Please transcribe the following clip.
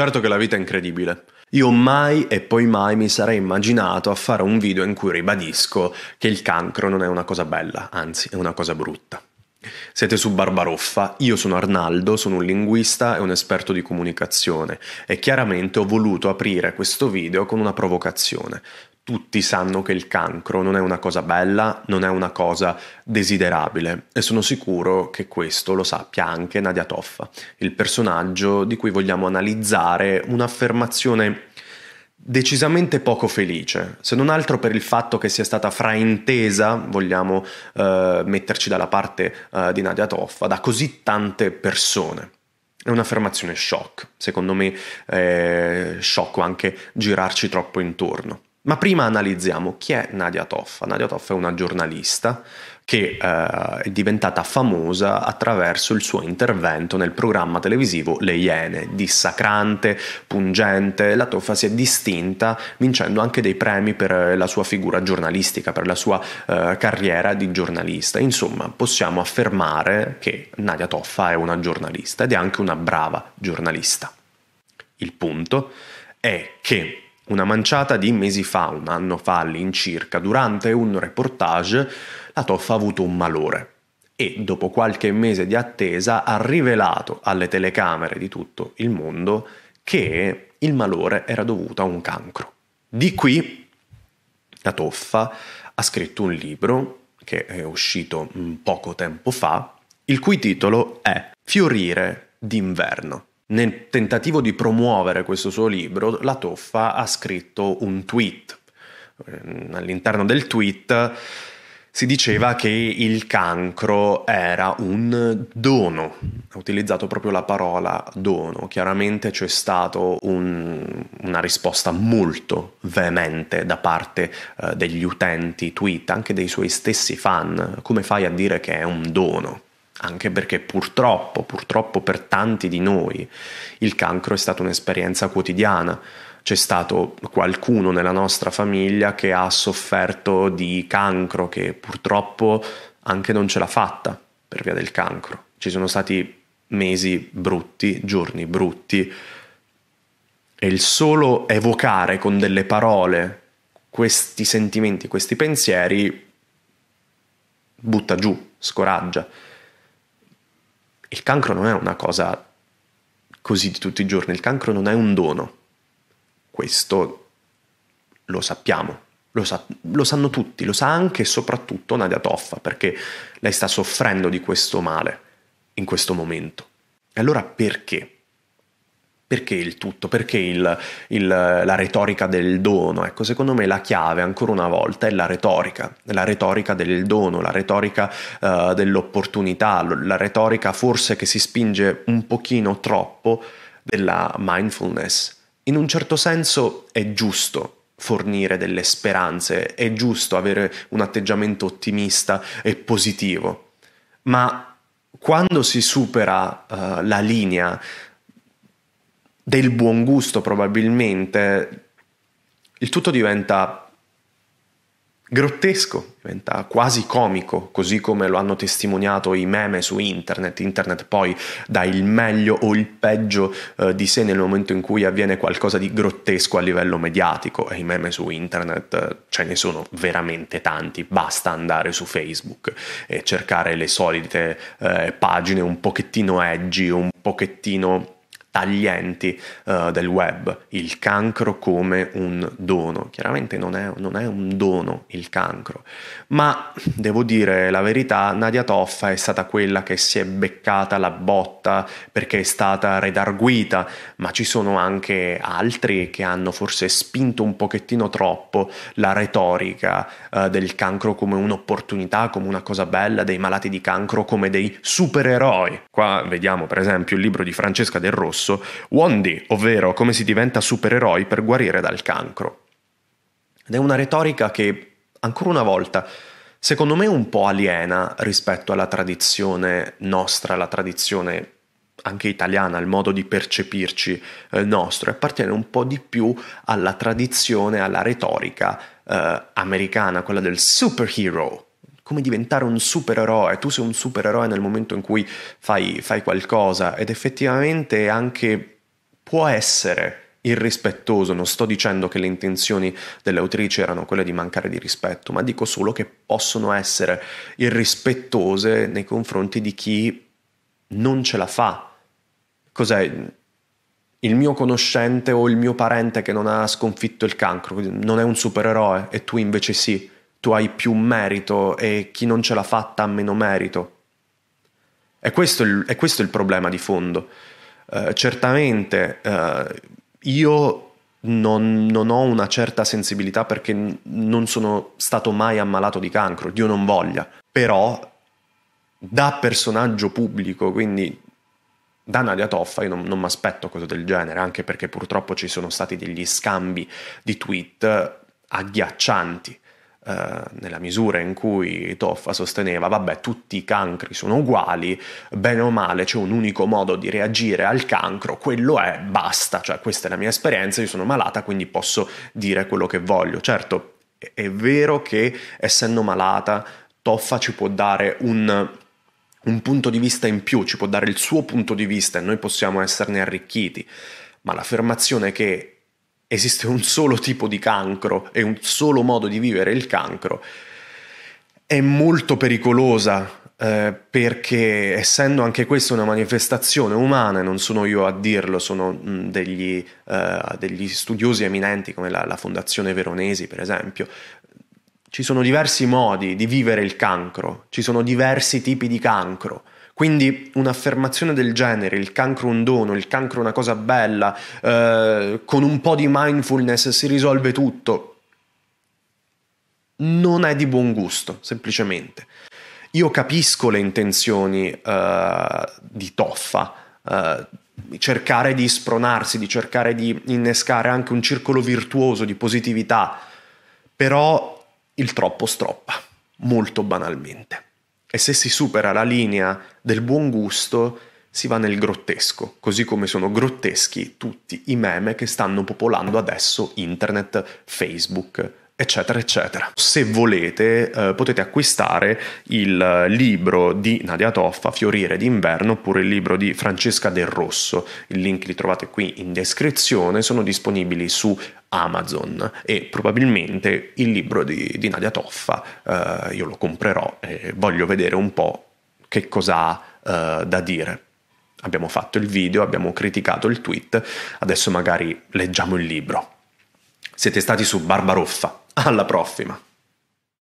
Certo che la vita è incredibile. Io mai e poi mai mi sarei immaginato a fare un video in cui ribadisco che il cancro non è una cosa bella, anzi è una cosa brutta. Siete su Barbaroffa, io sono Arnaldo, sono un linguista e un esperto di comunicazione e chiaramente ho voluto aprire questo video con una provocazione, tutti sanno che il cancro non è una cosa bella, non è una cosa desiderabile e sono sicuro che questo lo sappia anche Nadia Toffa, il personaggio di cui vogliamo analizzare un'affermazione decisamente poco felice, se non altro per il fatto che sia stata fraintesa, vogliamo eh, metterci dalla parte eh, di Nadia Toffa, da così tante persone. È un'affermazione shock, secondo me è eh, sciocco anche girarci troppo intorno. Ma prima analizziamo chi è Nadia Toffa. Nadia Toffa è una giornalista che eh, è diventata famosa attraverso il suo intervento nel programma televisivo Le Iene, dissacrante, pungente. La Toffa si è distinta vincendo anche dei premi per la sua figura giornalistica, per la sua eh, carriera di giornalista. Insomma, possiamo affermare che Nadia Toffa è una giornalista ed è anche una brava giornalista. Il punto è che una manciata di mesi fa, un anno fa all'incirca, durante un reportage, la Toffa ha avuto un malore e, dopo qualche mese di attesa, ha rivelato alle telecamere di tutto il mondo che il malore era dovuto a un cancro. Di qui la Toffa ha scritto un libro che è uscito poco tempo fa, il cui titolo è Fiorire d'inverno. Nel tentativo di promuovere questo suo libro, la Toffa ha scritto un tweet. Mm, all'interno del tweet si diceva che il cancro era un dono, ha utilizzato proprio la parola dono, chiaramente c'è stata un, una risposta molto veemente da parte eh, degli utenti tweet, anche dei suoi stessi fan, come fai a dire che è un dono? anche perché purtroppo, purtroppo per tanti di noi, il cancro è stata un'esperienza quotidiana. C'è stato qualcuno nella nostra famiglia che ha sofferto di cancro, che purtroppo anche non ce l'ha fatta per via del cancro. Ci sono stati mesi brutti, giorni brutti, e il solo evocare con delle parole questi sentimenti, questi pensieri, butta giù, scoraggia. Il cancro non è una cosa così di tutti i giorni, il cancro non è un dono. Questo lo sappiamo, lo, sa- lo, sanno tutti, lo sa anche e soprattutto Nadia Toffa, perché lei sta soffrendo di questo male in questo momento. E allora perché? Perché il tutto? Perché il, il, la retorica del dono? Ecco, secondo me la chiave, ancora una volta, è la retorica, la retorica del dono, la retorica uh, dell'opportunità, la retorica forse che si spinge un pochino troppo della mindfulness. In un certo senso è giusto fornire delle speranze, è giusto avere un atteggiamento ottimista e positivo, ma quando si supera uh, la linea del buon gusto probabilmente, il tutto diventa grottesco, diventa quasi comico, così come lo hanno testimoniato i meme su internet. Internet poi dà il meglio o il peggio eh, di sé nel momento in cui avviene qualcosa di grottesco a livello mediatico e i meme su internet eh, ce ne sono veramente tanti, basta andare su Facebook e cercare le solite eh, pagine un pochettino edgy, un pochettino taglienti uh, del web, il cancro come un dono. Chiaramente non è, non è, un dono il cancro, ma devo dire la verità, Nadia Toffa è stata quella che si è beccata la botta perché è stata redarguita, ma ci sono anche altri che hanno forse spinto un pochettino troppo la retorica uh, del cancro come un'opportunità, come una cosa bella, dei malati di cancro come dei supereroi. Qua vediamo per esempio il libro di Francesca Del Rosso, rosso, Wandy, ovvero come si diventa supereroi per guarire dal cancro. Ed è una retorica che, ancora una volta, secondo me un po' aliena rispetto alla tradizione nostra, la tradizione anche italiana, il modo di percepirci eh, nostro, e appartiene un po' di più alla tradizione, alla retorica eh, americana, quella del superhero, come diventare un supereroe. Tu sei un supereroe nel momento in cui fai, fai qualcosa ed effettivamente anche può essere irrispettoso, non sto dicendo che le intenzioni dell'autrice erano quelle di mancare di rispetto, ma dico solo che possono essere irrispettose nei confronti di chi non ce la fa. Cos'è? Il mio conoscente o il mio parente che non ha sconfitto il cancro non è un supereroe e tu invece sì tu hai più merito e chi non ce l'ha fatta ha meno merito. E questo, il, è questo il problema di fondo. Eh, certamente eh, io non, non, ho una certa sensibilità perché non sono stato mai ammalato di cancro, Dio non voglia, però da personaggio pubblico, quindi da Nadia Toffa, io non, non mi aspetto cose del genere, anche perché purtroppo ci sono stati degli scambi di tweet eh, agghiaccianti eh, nella misura in cui Toffa sosteneva, vabbè, tutti i cancri sono uguali, bene o male c'è un unico modo di reagire al cancro, quello è basta, cioè questa è la mia esperienza, io sono malata, quindi posso dire quello che voglio. Certo, è vero che essendo malata, Toffa ci può dare un, un punto di vista in più, ci può dare il suo punto di vista e noi possiamo esserne arricchiti, ma l'affermazione che esiste un solo tipo di cancro e un solo modo di vivere il cancro, è molto pericolosa eh, perché essendo anche questa una manifestazione umana, non sono io a dirlo, sono mh, mm, degli, eh, degli, studiosi eminenti come la, la Fondazione Veronesi per esempio, ci sono diversi modi di vivere il cancro, ci sono diversi tipi di cancro. Quindi un'affermazione del genere, il cancro un dono, il cancro una cosa bella, eh, con un po' di mindfulness si risolve tutto, non è di buon gusto, semplicemente. Io capisco le intenzioni eh, di Toffa, eh, cercare di spronarsi, di cercare di innescare anche un circolo virtuoso di positività, però il troppo stroppa, molto banalmente. E se si supera la linea del buon gusto, si va nel grottesco, così come sono grotteschi tutti i meme che stanno popolando adesso internet, Facebook, eccetera, eccetera. Se volete eh, potete acquistare il libro di Nadia Toffa, Fiorire d'inverno, oppure il libro di Francesca Del Rosso. Il link li trovate qui in descrizione, sono disponibili su Amazon e probabilmente il libro di, di Nadia Toffa eh, io lo comprerò e voglio vedere un po' che cosa ha eh, da dire. Abbiamo fatto il video, abbiamo criticato il tweet, adesso magari leggiamo il libro. Siete stati su Barbaroffa, alla prossima!